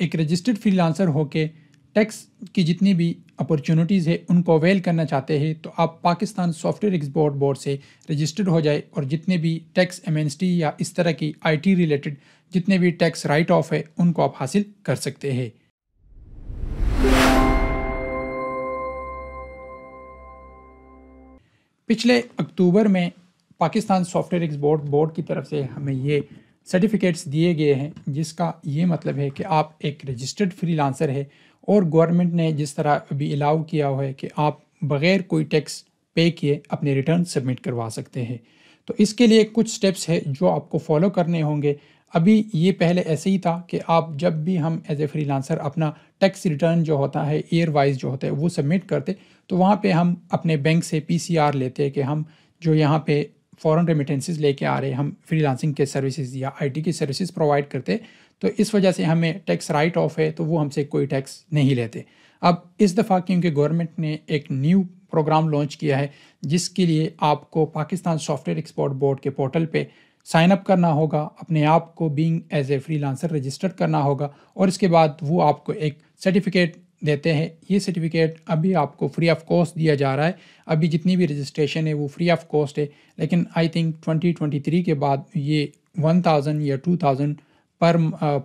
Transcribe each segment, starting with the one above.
एक registered freelancer होकर tax की जितनी भी अपॉर्चुनिटीज़ है उनको अवेल करना चाहते हैं तो आप पाकिस्तान सॉफ्टवेयर एक्सपोर्ट बोर्ड से रजिस्टर्ड हो जाए और जितने भी टैक्स एमएनएसटी या इस तरह की आईटी रिलेटेड जितने भी टैक्स राइट ऑफ है उनको आप हासिल कर सकते हैं पिछले अक्टूबर में पाकिस्तान सॉफ्टवेयर एक्सपोर्ट बोर्ड की तरफ से हमें ये सर्टिफिकेट्स दिए गए हैं जिसका ये मतलब है कि आप एक रजिस्टर्ड फ्रीलांसर है और गवर्नमेंट ने जिस तरह अभी अलाउ किया हुआ है कि आप बग़ैर कोई टैक्स पे किए अपने रिटर्न सबमिट करवा सकते हैं तो इसके लिए कुछ स्टेप्स है जो आपको फॉलो करने होंगे अभी ये पहले ऐसे ही था कि आप जब भी हम एज ए फ्रीलांसर अपना टैक्स रिटर्न जो होता है ईयर वाइज जो होता है वो सबमिट करते तो वहाँ पे हम अपने बैंक से पीसीआर लेते कि हम जो यहाँ पे फ़ॉरन रेमिटेंसेज लेके आ रहे हम फ्रीलांसिंग के सर्विसेज या आईटी की सर्विसेज प्रोवाइड करते तो इस वजह से हमें टैक्स राइट ऑफ है तो वो हमसे कोई टैक्स नहीं लेते अब इस दफ़ा क्योंकि गवर्नमेंट ने एक न्यू प्रोग्राम लॉन्च किया है जिसके लिए आपको पाकिस्तान सॉफ्टवेयर एक्सपोर्ट बोर्ड के पोर्टल पर साइन अप करना होगा अपने आप को being as a lancer register करना होगा और इसके बाद वो आपको एक सर्टिफिकेट देते हैं ये सर्टिफिकेट अभी आपको फ्री ऑफ कॉस्ट दिया जा रहा है अभी जितनी भी रजिस्ट्रेशन है वो फ्री ऑफ कॉस्ट है लेकिन आई थिंक 2023 के बाद ये 1000 या 2000 पर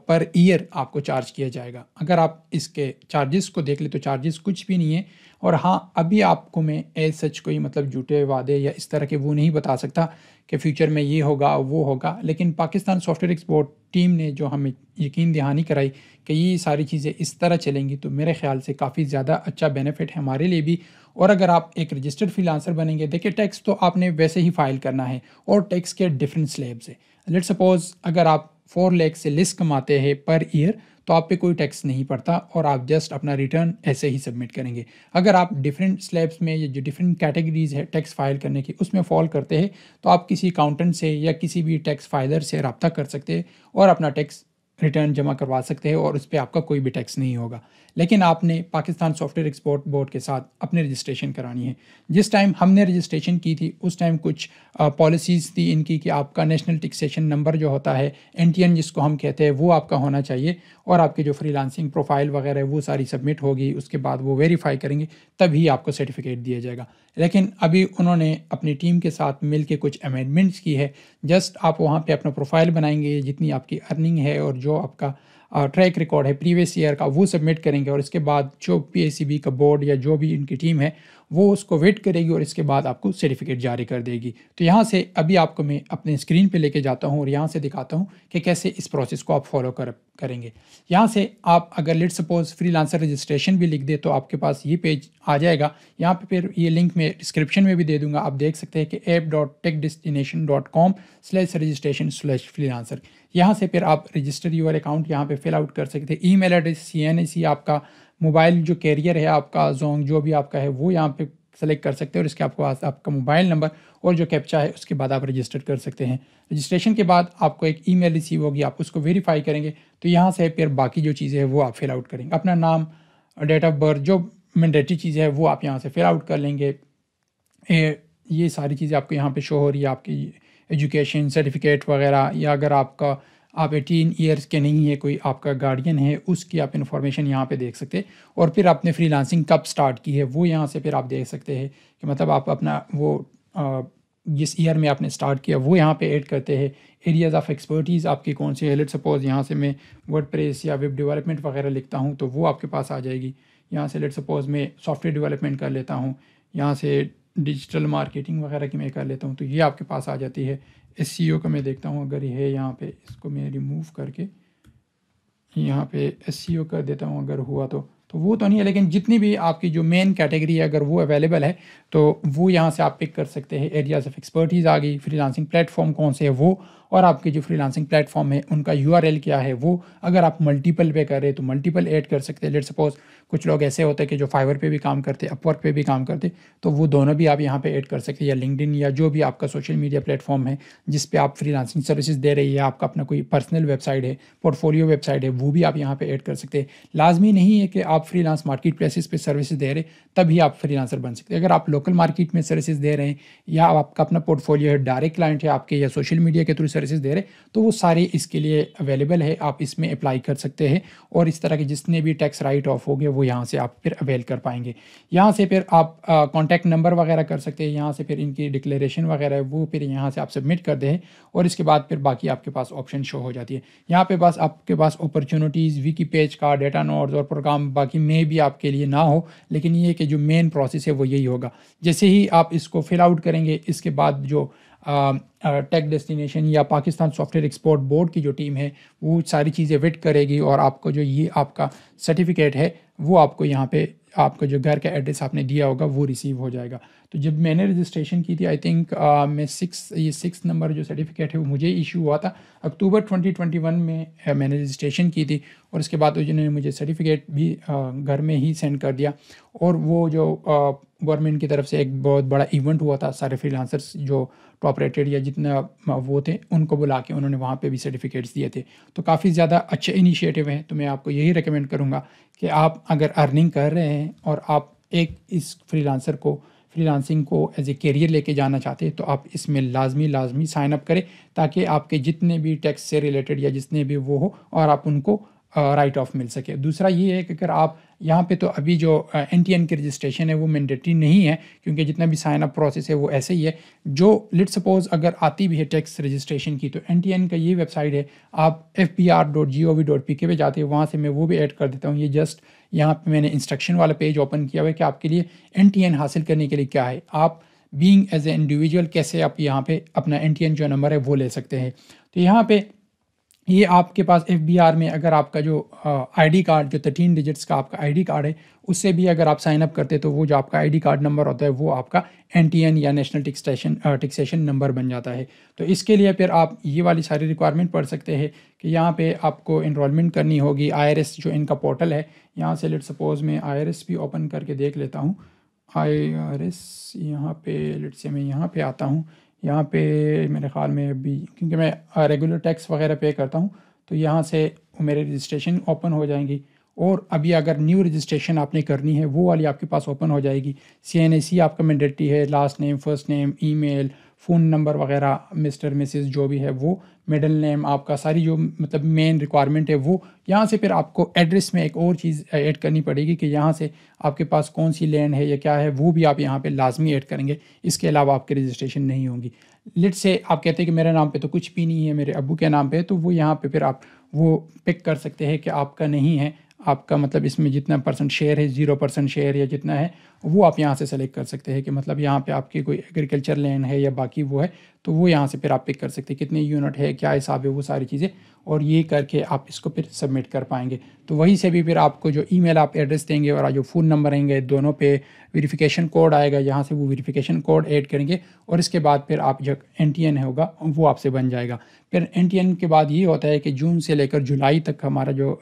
पर ईयर आपको चार्ज किया जाएगा अगर आप इसके चार्जेस को देख ले तो चार्जेस कुछ भी नहीं है और हाँ अभी आपको मैं एज सच कोई मतलब झूठे वादे या इस तरह के वो नहीं बता सकता कि फ्यूचर में ये होगा वो होगा लेकिन पाकिस्तान सॉफ्टवेयर एक्सपोर्ट टीम ने जो हमें यकीन दहानी कराई कि ये सारी चीज़ें इस तरह चलेंगी तो मेरे ख्याल से काफ़ी ज़्यादा अच्छा बेनिफिट है हमारे लिए भी और अगर आप एक रजिस्टर्ड फिलानसर बनेंगे देखिए टैक्स तो आपने वैसे ही फाइल करना है और टैक्स के डिफरेंट स्लेब्स है लेट सपोज़ अगर आप फोर लैख से लेस कमाते हैं पर ईयर तो आप पे कोई टैक्स नहीं पड़ता और आप जस्ट अपना रिटर्न ऐसे ही सबमिट करेंगे अगर आप डिफरेंट स्लैब्स में या जो डिफरेंट कैटेगरीज है टैक्स फाइल करने की उसमें फॉल करते हैं तो आप किसी अकाउंटेंट से या किसी भी टैक्स फाइलर से रबता कर सकते हैं और अपना टैक्स रिटर्न जमा करवा सकते हैं और उस पर आपका कोई भी टैक्स नहीं होगा लेकिन आपने पाकिस्तान सॉफ्टवेयर एक्सपोर्ट बोर्ड के साथ अपने रजिस्ट्रेशन करानी है जिस टाइम हमने रजिस्ट्रेशन की थी उस टाइम कुछ पॉलिसीज़ थी इनकी कि आपका नेशनल टिक्सेशन नंबर जो होता है एन जिसको हम कहते हैं वो आपका होना चाहिए और आपकी जो लांसिंग प्रोफाइल वगैरह है वो सारी सबमिट होगी उसके बाद वो वेरीफाई करेंगे तभी आपको सर्टिफिकेट दिया जाएगा लेकिन अभी उन्होंने अपनी टीम के साथ मिल के कुछ अमेंडमेंट्स की है जस्ट आप वहाँ पर अपना प्रोफाइल बनाएंगे जितनी आपकी अर्निंग है और जो आपका ट्रैक रिकॉर्ड है प्रीवियस ईयर का वो सबमिट करेंगे और इसके बाद जो पी का बोर्ड या जो भी इनकी टीम है वो उसको वेट करेगी और इसके बाद आपको सर्टिफिकेट जारी कर देगी तो यहाँ से अभी आपको मैं अपने स्क्रीन पे लेके जाता हूँ और यहाँ से दिखाता हूँ कि कैसे इस प्रोसेस को आप फॉलो कर करेंगे यहाँ से आप अगर लेट सपोज फ्रीलांसर रजिस्ट्रेशन भी लिख दे तो आपके पास ये पेज आ जाएगा यहाँ पे फिर ये लिंक मैं डिस्क्रिप्शन में भी दे दूंगा आप देख सकते हैं कि app dot tech destination dot com slash registration slash lancer यहाँ से फिर आप रजिस्टर यूर अकाउंट यहाँ पर फिल आउट कर सकते हैं email address C N A C आपका मोबाइल जो कैरियर है आपका जोंग जो भी आपका है वो यहाँ पे सेलेक्ट कर सकते हैं और इसके आपको आपका मोबाइल नंबर और जो कैप्चा है उसके बाद आप रजिस्टर कर सकते हैं रजिस्ट्रेशन के बाद आपको एक मेल रिसीव होगी आप उसको वेरीफाई करेंगे तो यहाँ से फिर बाकी जो चीज़ें हैं वो आप फिल आउट करेंगे अपना नाम डेट ऑफ बर्थ जो मैंडेटरी चीज़ें हैं वो आप यहाँ से फिल आउट कर लेंगे ए, ये सारी चीज़ें आपको यहाँ पे शो हो रही है आपकी एजुकेशन सर्टिफिकेट वगैरह या अगर आपका आप एटीन ईयर्स के नहीं है कोई आपका गार्डियन है उसकी आप इन्फॉर्मेशन यहाँ पे देख सकते हैं और फिर आपने फ्रीलांसिंग कब स्टार्ट की है वो यहाँ से फिर आप देख सकते हैं कि मतलब आप अपना वो आ, जिस ईयर में आपने स्टार्ट किया वो यहाँ पे ऐड करते हैं एरियाज़ ऑफ एक्सपर्टीज़ आपकी कौन सी है लेट सपोज़ यहाँ से मैं वर्ड प्रेस या वेब डेवलपमेंट वगैरह लिखता हूँ तो वो आपके पास आ जाएगी यहाँ से लेट सपोज़ मैं सॉफ्टवेयर डेवलपमेंट कर लेता हूँ यहाँ से डिजिटल मार्केटिंग वगैरह की मैं कर लेता हूँ तो ये आपके पास आ जाती है एस e का मैं देखता हूँ अगर ये है यहाँ पे इसको मैं रिमूव करके यहाँ पे एस e कर देता हूँ अगर हुआ तो तो वो तो नहीं है लेकिन जितनी भी आपकी जो मेन कैटेगरी है अगर वो अवेलेबल है तो वो यहाँ से आप पिक कर सकते हैं एरियाज ऑफ एक्सपर्टीज़ आ गई फ्रीलांसिंग प्लेटफॉर्म कौन से है वो और आपके जो फ्रीलांसिंग प्लेटफॉर्म है उनका यू क्या है वो अगर आप मल्टीपल पे करें तो मल्टीपल ऐड कर सकते हैं लेट सपोज कुछ लोग ऐसे होते हैं कि जो फाइवर पे भी काम करते अपवर्क पे भी काम करते तो वो दोनों भी आप यहाँ पे ऐड कर सकते हैं या लिंकड या जो भी आपका सोशल मीडिया प्लेटफॉर्म है जिस पे आप फ्रीलांसिंग सर्विसेज दे रही है आपका अपना कोई पर्सनल वेबसाइट है पोर्टफोलियो वेबसाइट है वो भी आप यहाँ पे ऐड कर सकते हैं लाजमी नहीं है कि आप फ्रीलांस मार्केट प्लेसिस पर सर्विस दे रहे तभी आप फ्रीलांसर बन सकते हैं अगर आप लोकल मार्केट में सर्विस दे रहे हैं या आपका अपना पोर्टफोलियो है डायरेक्ट क्लाइंट है आपके या सोशल मीडिया के थ्रू सर्विसेज दे रहे तो वो सारे इसके लिए अवेलेबल है आप इसमें अप्लाई कर सकते हैं और इस तरह के जितने भी टैक्स राइट ऑफ हो गए वो यहाँ से आप फिर अवेल कर पाएंगे यहाँ से फिर आप कॉन्टैक्ट नंबर वगैरह कर सकते हैं यहाँ से फिर इनकी डिक्लेरेशन वगैरह वो फिर यहाँ से आप सबमिट कर दें और इसके बाद फिर बाकी आपके पास ऑप्शन शो हो जाती है यहाँ पर बस आपके पास अपॉर्चुनिटीज़ विकी पेज का डेटा नोट्स और प्रोग्राम बाकी में भी आपके लिए ना हो लेकिन ये कि जो मेन प्रोसेस है वो यही होगा जैसे ही आप इसको फिल आउट करेंगे इसके बाद जो टेक um, डेस्टिनेशन uh, या पाकिस्तान सॉफ्टवेयर एक्सपोर्ट बोर्ड की जो टीम है वो सारी चीज़ें विट करेगी और आपको जो ये आपका सर्टिफिकेट है वो आपको यहाँ पे आपका जो घर का एड्रेस आपने दिया होगा वो रिसीव हो जाएगा तो जब मैंने रजिस्ट्रेशन की थी आई थिंक uh, मैं सिक्स ये सिक्स नंबर जो सर्टिफिकेट है वो मुझे इशू हुआ था अक्टूबर 2021 में uh, मैंने रजिस्ट्रेशन की थी और उसके बाद उन्होंने तो मुझे सर्टिफिकेट भी घर में ही सेंड कर दिया और वो जो गवर्नमेंट की तरफ से एक बहुत बड़ा इवेंट हुआ था सारे फ्रीलांसर्स जो टॉप रेटेड या जितना वो थे उनको बुला के उन्होंने वहाँ पे भी सर्टिफिकेट्स दिए थे तो काफ़ी ज़्यादा अच्छे इनिशिएटिव हैं तो मैं आपको यही रिकमेंड करूँगा कि आप अगर अर्निंग कर रहे हैं और आप एक इस फ्रीलांसर को फ्रीलांसिंग को एज ए करियर लेके जाना चाहते हैं तो आप इसमें लाजमी लाजमी साइनअप करें ताकि आपके जितने भी टैक्स से रिलेटेड या जितने भी वो हो और आप उनको राइट ऑफ मिल सके दूसरा ये है कि अगर आप यहाँ पे तो अभी जो एन टी एन की रजिस्ट्रेशन है वो मैंडेटरी नहीं है क्योंकि जितना भी साइन अप प्रोसेस है वो ऐसे ही है जो लिट सपोज अगर आती भी है टैक्स रजिस्ट्रेशन की तो एन टी एन का ये वेबसाइट है आप F P R dot G O V dot P K पर जाते हैं वहाँ से मैं वो भी ऐड कर देता हूँ ये जस्ट यहाँ पर मैंने इंस्ट्रक्शन वाला पेज ओपन किया हुआ है कि आपके लिए एन टी एन हासिल करने के लिए क्या है आप बींग एज ए इंडिविजुअल कैसे आप यहाँ पर अपना एन टी एन जो नंबर है वो ले सकते हैं तो यहाँ पर ये आपके पास एफ में अगर आपका जो आईडी कार्ड जो थर्टीन डिजिट्स का आपका आईडी कार्ड है उससे भी अगर आप साइनअप करते तो वो जो आपका आईडी कार्ड नंबर होता है वो आपका एन या नेशनल टिक्सेशन टिक्सेशन नंबर बन जाता है तो इसके लिए फिर आप ये वाली सारी रिक्वायरमेंट पढ़ सकते हैं कि यहाँ पे आपको इनरोलमेंट करनी होगी एस जो इनका पोर्टल है यहाँ से लेट सपोज़ मैं एस भी ओपन करके देख लेता हूँ आई आर एस यहाँ पे लेट से मैं यहाँ पे आता हूँ यहाँ पे मेरे ख़्याल में अभी क्योंकि मैं रेगुलर टैक्स वगैरह पे करता हूँ तो यहाँ से मेरे रजिस्ट्रेशन ओपन हो जाएंगी और अभी अगर न्यू रजिस्ट्रेशन आपने करनी है वो वाली आपके पास ओपन हो जाएगी सी एन ए सी आपका मैंडेटरी है last name first name email phone number वगैरह मिस्टर मिसेस जो भी है वो मिडल नेम आपका सारी जो मतलब मेन रिक्वायरमेंट है वो यहाँ से फिर आपको एड्रेस में एक और चीज़ ऐड uh, करनी पड़ेगी कि यहाँ से आपके पास कौन सी लैंड है या क्या है वो भी आप यहाँ पे लाजमी ऐड करेंगे इसके अलावा आपकी रजिस्ट्रेशन नहीं होगी लिट से आप कहते हैं कि मेरे नाम पर तो कुछ भी नहीं है मेरे अबू के नाम पर तो वो यहाँ पर फिर आप वो पिक कर सकते हैं कि आपका नहीं है आपका मतलब इसमें जितना परसेंट शेयर है ज़ीरो परसेंट शेयर या जितना है वो आप यहाँ से सेलेक्ट कर सकते हैं कि मतलब यहाँ पे आपकी कोई एग्रीकल्चर लैंड है या बाकी वो है तो वो यहाँ से फिर आप पिक कर सकते हैं कितने यूनिट है क्या हिसाब है वो सारी चीज़ें और ये करके आप इसको फिर सबमिट कर पाएंगे तो वहीं से भी फिर आपको जो ई आप एड्रेस देंगे और जो फ़ोन नंबर रहेंगे दोनों पे वेरीफिकेशन कोड आएगा यहाँ से वो वेरीफिकेशन कोड ऐड करेंगे और इसके बाद फिर आप जो एन टी एन होगा वो आपसे बन जाएगा फिर एन टी एन के बाद ये होता है कि जून से लेकर जुलाई तक हमारा जो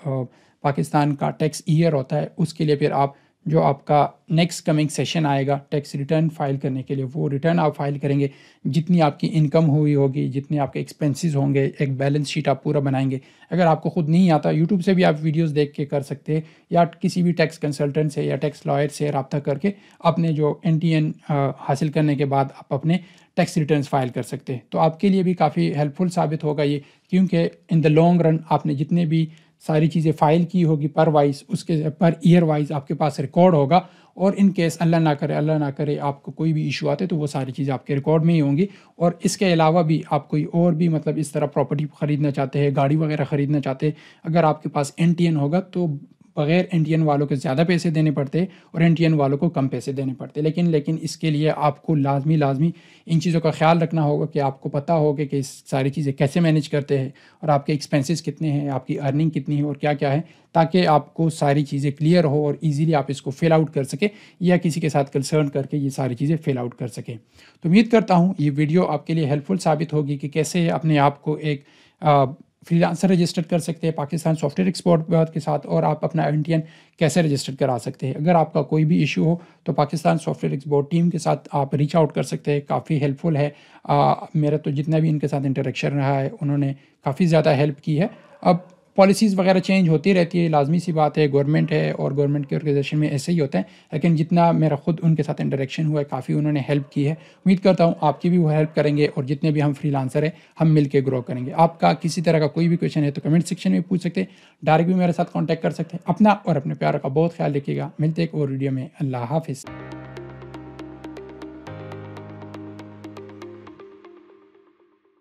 पाकिस्तान का टैक्स ईयर होता है उसके लिए फिर आप जो आपका नेक्स्ट कमिंग सेशन आएगा टैक्स रिटर्न फाइल करने के लिए वो रिटर्न आप फाइल करेंगे जितनी आपकी इनकम हुई होगी जितने आपके एक्सपेंसेस होंगे एक बैलेंस शीट आप पूरा बनाएंगे अगर आपको खुद नहीं आता यूट्यूब से भी आप वीडियोस देख के कर सकते हैं या किसी भी टैक्स कंसल्टेंट से या टैक्स लॉयर से रबता करके अपने जो एन हासिल करने के बाद आप अपने टैक्स रिटर्न फाइल कर सकते हैं तो आपके लिए भी काफ़ी हेल्पफुल साबित होगा ये क्योंकि इन द लॉन्ग रन आपने जितने भी सारी चीज़ें फाइल की होगी पर वाइज उसके पर ईयर वाइज आपके पास रिकॉर्ड होगा और इन केस अल्लाह ना करे अल्लाह ना करे आपको कोई भी इशू आते तो वो सारी चीज़ें आपके रिकॉर्ड में ही होंगी और इसके अलावा भी आप कोई और भी मतलब इस तरह प्रॉपर्टी ख़रीदना चाहते हैं गाड़ी वगैरह ख़रीदना चाहते हैं अगर आपके पास एन होगा तो बगैर इंडियन वालों के ज़्यादा पैसे देने पड़ते और इंडियन वालों को कम पैसे देने पड़ते लेकिन लेकिन इसके लिए आपको लाजमी लाजमी इन चीज़ों का ख्याल रखना होगा कि आपको पता होगा कि सारी चीज़ें कैसे मैनेज करते हैं और आपके एक्सपेंसेस कितने हैं आपकी अर्निंग कितनी है और क्या क्या है ताकि आपको सारी चीज़ें क्लियर हो और ईज़िली आप इसको फिल आउट कर सकें या किसी के साथ कंसर्न करके ये सारी चीज़ें फिल आउट कर सकें तो उम्मीद करता हूँ ये वीडियो आपके लिए हेल्पफुल साबित होगी कि कैसे अपने आप को एक फ्रीलांसर रजिस्टर कर सकते हैं पाकिस्तान सॉफ्टवेयर एक्सपोर्ट के साथ और आप अपना एन टी एन कैसे रजिस्टर करा सकते हैं अगर आपका कोई भी इशू हो तो पाकिस्तान सॉफ्टवेयर एक्सपोर्ट टीम के साथ आप रीच आउट कर सकते हैं काफ़ी हेल्पफुल है आ, मेरा तो जितना भी इनके साथ इंटरेक्शन रहा है उन्होंने काफ़ी ज़्यादा हेल्प की है अब पॉलिसीज़ वगैरह चेंज होती रहती है लाजमी सी बात है गवर्नमेंट है और गवर्नमेंट के ऑर्गेनाइजेशन में ऐसे ही होता है लेकिन जितना मेरा खुद उनके साथ इंटरेक्शन हुआ है काफ़ी उन्होंने हेल्प की है उम्मीद करता हूँ आपकी भी वो हेल्प करेंगे और जितने भी हम फ्री लांसर हैं हम मिल के ग्रो करेंगे आपका किसी तरह का कोई भी क्वेश्चन है तो कमेंट सेक्शन में पूछ सकते हैं डायरेक्ट भी मेरे साथ कॉन्टैक्ट कर सकते हैं अपना और अपने प्यार का बहुत ख्याल रखिएगा मिलते एक और वीडियो में अल्लाह हाफिज़